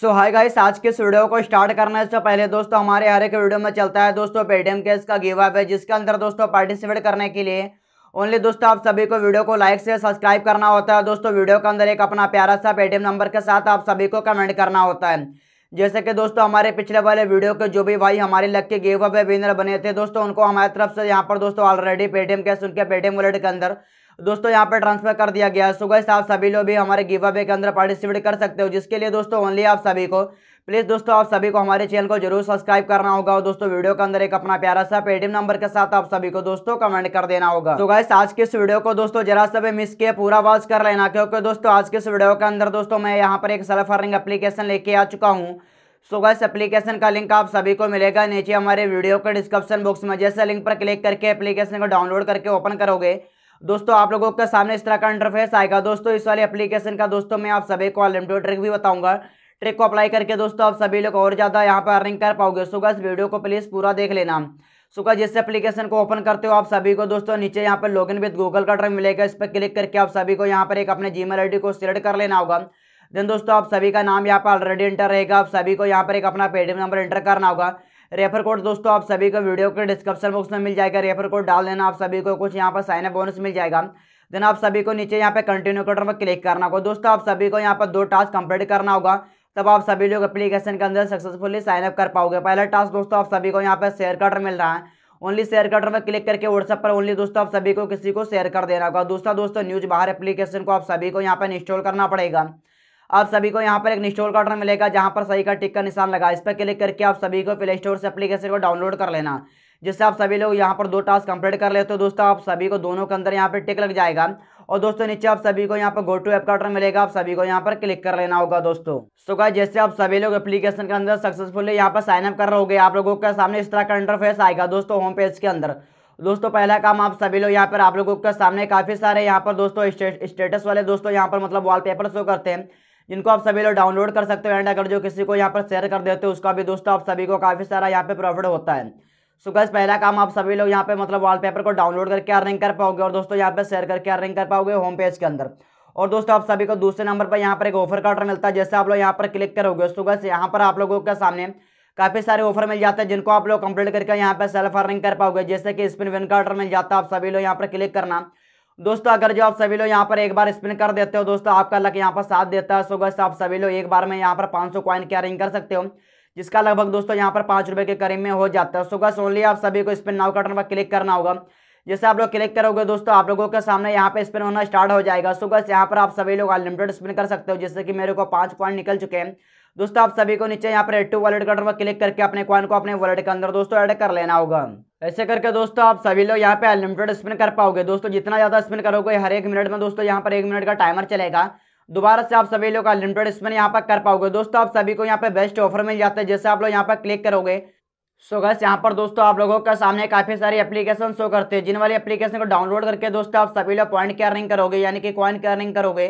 सो hi guys आज के इस वीडियो को स्टार्ट करने से पहले दोस्तों हमारे हर एक वीडियो में चलता है दोस्तों पेटीएम केस का गिव अप है जिसके अंदर दोस्तों पार्टिसिपेट करने के लिए ओनली दोस्तों आप सभी को वीडियो को लाइक से सब्सक्राइब करना होता है दोस्तों वीडियो के अंदर एक अपना प्यारा सा पेटीएम नंबर के साथ आप सभी को कमेंट करना होता है जैसे कि दोस्तों हमारे पिछले वाले वीडियो के जो भी भाई हमारे लग के गिव अप विनर बने थे दोस्तों उनको हमारे तरफ से यहाँ पर दोस्तों ऑलरेडी पेटीएम कैश उनके पेटीएम वॉलेट के अंदर दोस्तों यहाँ पर ट्रांसफर कर दिया गया सुबह से आप सभी लोग भी हमारे गिव अवे के अंदर पार्टिसिपेट कर सकते हो जिसके लिए दोस्तों ओनली आप सभी को प्लीज़ दोस्तों आप सभी को हमारे चैनल को जरूर सब्सक्राइब करना होगा और दोस्तों वीडियो के अंदर एक अपना प्यारा सा पेटीएम नंबर के साथ आप सभी को दोस्तों कमेंट कर देना होगा तो गाइस आज के इस वीडियो को दोस्तों जरा सा भी मिस किए पूरा वॉच कर लेना क्योंकि दोस्तों आज के इस वीडियो के अंदर दोस्तों मैं यहाँ पर एक सेल्फ अर्निंग एप्लीकेशन लेके आ चुका हूँ सो गाइस एप्लीकेशन का लिंक आप सभी को मिलेगा नीचे हमारे वीडियो के डिस्क्रिप्शन बॉक्स में जैसे लिंक पर क्लिक करके एप्लीकेशन को डाउनलोड करके ओपन करोगे दोस्तों आप लोगों के सामने इस तरह का इंटरफेस आएगा दोस्तों इस वाली एप्लीकेशन का दोस्तों मैं आप सभी को लिमिटेड ट्रिक भी बताऊंगा ट्रिक को अप्लाई करके दोस्तों आप सभी लोग और ज़्यादा यहाँ पर अर्निंग कर पाओगे सुबह इस वीडियो को प्लीज़ पूरा देख लेना सुबह जिस एप्लीकेशन को ओपन करते हो आप सभी को दोस्तों नीचे यहाँ पर इन विद गूगल का ट्रिक मिलेगा इस पर क्लिक करके आप सभी को यहाँ पर एक अपने जी मेल को सिलेक्ट कर लेना होगा देन दोस्तों आप सभी का नाम यहाँ पर ऑलरेडी इंटर रहेगा आप सभी को यहाँ पर एक अपना पेटीएम नंबर इंटर करना होगा रेफर कोड दोस्तों आप सभी को वीडियो के डिस्क्रिप्शन बॉक्स में मिल जाएगा रेफर कोड डाल देना आप सभी को कुछ यहाँ पर साइन अप बोनस मिल जाएगा देन आप सभी को नीचे यहाँ पे कंटिन्यू कटर पर क्लिक करना होगा दोस्तों आप सभी को यहाँ पर दो टास्क कंप्लीट करना होगा तब आप सभी लोग एप्लीकेशन के अंदर सक्सेसफुली साइन अप कर पाओगे पहला टास्क दोस्तों आप सभी को यहाँ पर शेयर कटर मिल रहा है ओनली शेयर कटर पर क्लिक करके व्हाट्सएप पर ओनली दोस्तों आप सभी को किसी को शेयर कर देना होगा दूसरा दोस्तों न्यूज बाहर एप्लीकेशन को आप सभी को यहाँ पर इंस्टॉल करना पड़ेगा आप सभी को यहाँ पर एक इंस्टॉल का ऑर्डर मिलेगा जहाँ पर सही का टिक का निशान लगा इस पर क्लिक करके आप सभी को प्ले स्टोर से अपलीकेशन को डाउनलोड कर लेना जिससे आप सभी लोग यहाँ पर दो टास्क कंप्लीट कर लेते हो दोस्तों आप सभी को दोनों के अंदर यहाँ पर टिक लग जाएगा और दोस्तों नीचे आप सभी को यहाँ पर गो टू ऐप का ऑर्डर मिलेगा आप सभी को यहाँ पर क्लिक कर लेना होगा दोस्तों सो गाइस जैसे आप सभी लोग एप्लीकेशन के अंदर सक्सेसफुली यहाँ पर साइन अप कर रहे आप लोगों के सामने इस तरह का इंटरफेस आएगा दोस्तों होम पेज के अंदर दोस्तों पहला काम आप सभी लोग यहाँ पर आप लोगों के सामने काफ़ी सारे यहाँ पर दोस्तों स्टेटस वाले दोस्तों यहाँ पर मतलब वॉलपेपर शो करते हैं जिनको आप सभी लोग डाउनलोड कर सकते हो एंड अगर जो किसी को यहाँ पर शेयर कर देते हो उसका भी दोस्तों आप सभी को काफ़ी सारा यहाँ पे प्रॉफिट होता है सो so गैस पहला काम आप सभी लोग यहाँ पे मतलब वॉलपेपर को डाउनलोड करके अर्निंग कर पाओगे और दोस्तों यहाँ पे शेयर करके अर्निंग कर पाओगे होम पेज के अंदर और दोस्तों आप सभी को दूसरे नंबर पर यहाँ पर एक ऑफर कार्ड मिलता है जैसे आप लोग यहाँ पर क्लिक करोगे सो गैस यहाँ पर आप लोगों के सामने काफ़ी सारे ऑफर मिल जाते हैं जिनको आप लोग कंप्लीट करके यहाँ पर सेल्फ अर्निंग कर पाओगे जैसे कि स्पिन विन का मिल जाता है आप सभी लोग यहाँ पर क्लिक करना दोस्तों अगर जो आप सभी लोग यहाँ पर एक बार स्पिन कर देते हो दोस्तों आपका लक यहाँ पर साथ देता है सो गैस आप सभी लोग एक बार में यहाँ पर पाँच सौ कॉइन क्या कर सकते हो जिसका लगभग दोस्तों यहाँ पर पाँच रुपये के करीब में हो जाता है सो गैस ओनली आप सभी को स्पिन नाउ कटन पर क्लिक करना होगा जैसे आप लोग क्लिक करोगे दोस्तों आप लोगों के सामने यहाँ पर स्पिन होना स्टार्ट हो जाएगा सो गैस यहाँ पर आप सभी लोग अनलिमिटेड स्पिन कर सकते हो जैसे कि मेरे को पाँच क्वाइन निकल चुके हैं दोस्तों आप सभी को नीचे यहाँ पर एड टू वॉलेट कटन पर क्लिक करके अपने कॉइन को अपने वॉलेट के अंदर दोस्तों ऐड कर लेना होगा ऐसे करके दोस्तों आप सभी लोग यहाँ पे अनलिमिटेड स्पिन कर पाओगे दोस्तों जितना ज़्यादा स्पिन करोगे हर एक मिनट में दोस्तों यहाँ पर एक मिनट का टाइमर चलेगा दोबारा से आप सभी लोग अनलिमिटेड स्पिन यहाँ पर कर पाओगे दोस्तों आप सभी को यहाँ पे बेस्ट ऑफर मिल जाता है जैसे आप लोग यहाँ पर क्लिक करोगे सो so गैस यहाँ पर दोस्तों आप लोगों का सामने काफ़ी सारी एप्लीकेशन शो करते हैं जिन वाली एप्लीकेशन को डाउनलोड करके दोस्तों आप सभी लोग पॉइंट की अर्निंग करोगे यानी कि कॉइन की अर्निंग करोगे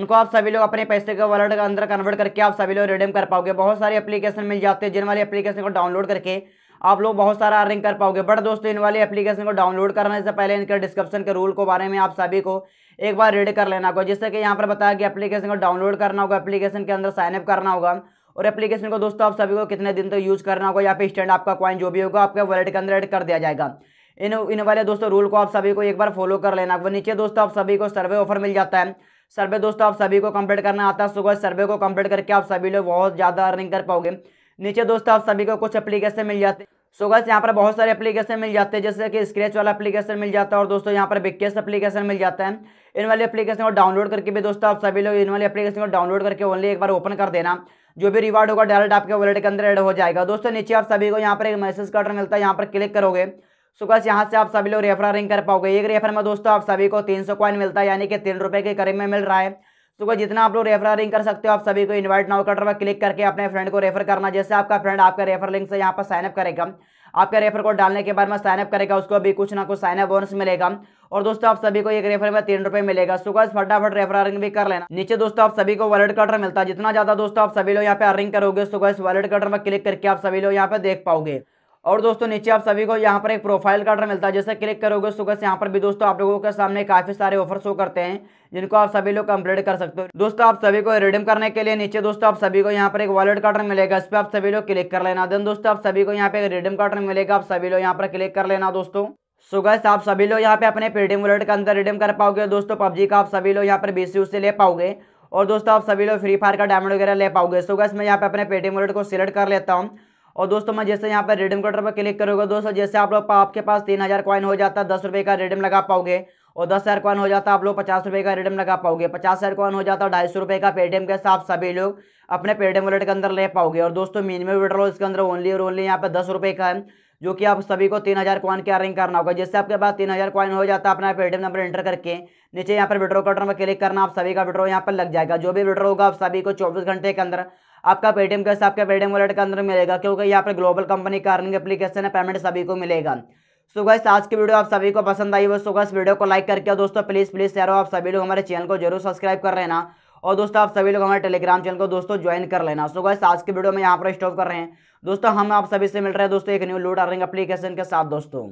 उनको आप सभी लोग अपने पैसे के वॉलेट के अंदर कन्वर्ट करके आप सभी लोग रिडीम कर पाओगे बहुत सारी एप्लीकेशन मिल जाते हैं जिन वाली एप्लीकेशन को डाउनलोड करके आप लोग बहुत सारा अर्निंग कर पाओगे बट दोस्तों इन वाली एप्लीकेशन को डाउनलोड करने से पहले इनके डिस्क्रिप्शन के रूल को बारे में आप सभी को एक बार रीड कर लेना होगा जिससे कि यहाँ पर बताया कि एप्लीकेशन को डाउनलोड करना होगा एप्लीकेशन के अंदर साइनअप करना होगा और एप्लीकेशन को दोस्तों आप सभी को कितने दिन तक तो यूज़ करना होगा या फिर स्टैंड आपका कॉइन जो भी होगा आपके वॉलेट के अंदर एड कर दिया जाएगा इन इन वाले दोस्तों रूल को आप सभी को एक बार फॉलो कर लेना होगा नीचे दोस्तों आप सभी को सर्वे ऑफर मिल जाता है सर्वे दोस्तों आप सभी को कंप्लीट करना आता है सुबह सर्वे को कंप्लीट करके आप सभी लोग बहुत ज़्यादा अर्निंग कर पाओगे नीचे दोस्तों आप सभी को कुछ एप्लीकेशन मिल जाते हैं सो गैस यहाँ पर बहुत सारे एप्लीकेशन मिल जाते हैं जैसे कि स्क्रैच वाला एप्लीकेशन मिल जाता है और दोस्तों यहाँ पर बिकेस एप्लीकेशन मिल जाता है इन वाले एप्लीकेशन को डाउनलोड करके भी दोस्तों आप सभी लोग इन वाले एप्लीकेशन को डाउनलोड करके ओनली एक बार ओपन कर देना जो भी रिवार्ड होगा डायरेक्ट आपके वॉलेट के अंदर एड हो जाएगा दोस्तों नीचे आप सभी को यहाँ पर एक मैसेज का मिलता है यहाँ पर क्लिक करोगे सो यहाँ से आप सभी लोग रेफरिंग कर पाओगे एक रेफर में दोस्तों आप सभी को तीन सौ मिलता है यानी कि तीन रुपये के करीब में मिल रहा है तो जितना आप लोग रेफरिंग कर सकते हो आप सभी को इनवाइट नाउ कटर पर क्लिक करके अपने फ्रेंड को रेफर करना जैसे आपका फ्रेंड आपका रेफर लिंक से यहाँ पर साइनअप करेगा आपका रेफर कोड डालने के बाद में साइनअप करेगा उसको भी कुछ ना कुछ साइनअप बोनस मिलेगा और दोस्तों आप सभी को एक रेफर में तीन रुपये मिलेगा सो तो फटाफट रेफर अर्निंग भी कर लेना नीचे दोस्तों आप सभी को वॉलेट कटर मिलता है जितना ज्यादा दोस्तों आप सभी लोग यहाँ पे अर्निंग करोगे सो गज वॉलेट कटर में क्लिक करके आप सभी लोग यहाँ पे देख पाओगे और दोस्तों नीचे आप सभी को यहाँ पर एक प्रोफाइल कार्ड मिलता है जैसे क्लिक करोगे उसके बाद यहाँ पर भी दोस्तों आप लोगों के सामने काफ़ी सारे ऑफर शो करते हैं जिनको आप सभी लोग कंप्लीट कर सकते हो दोस्तों आप सभी को रिडीम करने के लिए नीचे दोस्तों आप सभी को यहाँ पर एक वॉलेट कार्ड मिलेगा इस पर आप सभी लोग क्लिक कर लेना देन दोस्तों आप सभी को यहाँ पे रिडीम कार्ड मिलेगा आप सभी लोग यहाँ पर क्लिक कर लेना दोस्तों सो गैस आप सभी लोग यहाँ पे अपने पेटीएम वॉलेट का अंदर रिडीम कर पाओगे दोस्तों पबजी का आप सभी लोग यहाँ पर बी से ले पाओगे और दोस्तों आप सभी लोग फ्री फायर का डायमंड वगैरह ले पाओगे सो गैस मैं यहाँ पे अपने पेटीएम वॉलेट को सिलेक्ट कर लेता हूँ और दोस्तों मैं जैसे यहाँ पर रेडम कोड पर क्लिक करूँगा दोस्तों जैसे आप लोग आपके पास तीन हज़ार कॉइन हो जाता है दस रुपये का रिडीम लगा पाओगे और दस हज़ार कॉइन हो जाता आप लोग पचास रुपये का रिडीम लगा पाओगे पचास हज़ार कॉइन हो जाता ढाई सौ रुपये का पेटीएम के साथ सभी लोग अपने पेटीएम वॉलेट के अंदर ले पाओगे और दोस्तों मिनिमम विड्रॉल इसके अंदर ओनली और ओनली यहाँ पर दस रुपये का है जो कि आप सभी को तीन हज़ार कॉइन की अर्निंग करना होगा जिससे आपके पास तीन हज़ार क्वाइन हो जाता है अपना पेटीएम नंबर एंटर करके नीचे यहाँ पर विड्रो का बटन पर क्लिक करना आप सभी का विड्रो यहाँ पर लग जाएगा जो भी विड्रो होगा आप सभी को चौबीस घंटे के अंदर आपका पेटीएम कैसे आपके पेटीएम वॉलेट के अंदर मिलेगा क्योंकि यहाँ पर ग्लोबल कंपनी का अर्निंग एप्लीकेशन है पेमेंट सभी को मिलेगा सो गैस आज की वीडियो आप सभी को पसंद आई हो सो वीडियो को लाइक करके दोस्तों प्लीज़ प्लीज़ शेयर हो आप सभी लोग हमारे चैनल को जरूर सब्सक्राइब कर लेना और दोस्तों आप सभी लोग हमारे टेलीग्राम चैनल को दोस्तों ज्वाइन कर लेना सो गाइस आज के वीडियो में यहाँ पर स्टॉप कर रहे हैं दोस्तों हम आप सभी से मिल रहे हैं दोस्तों एक न्यू लोड अर्निंग एप्लीकेशन के साथ दोस्तों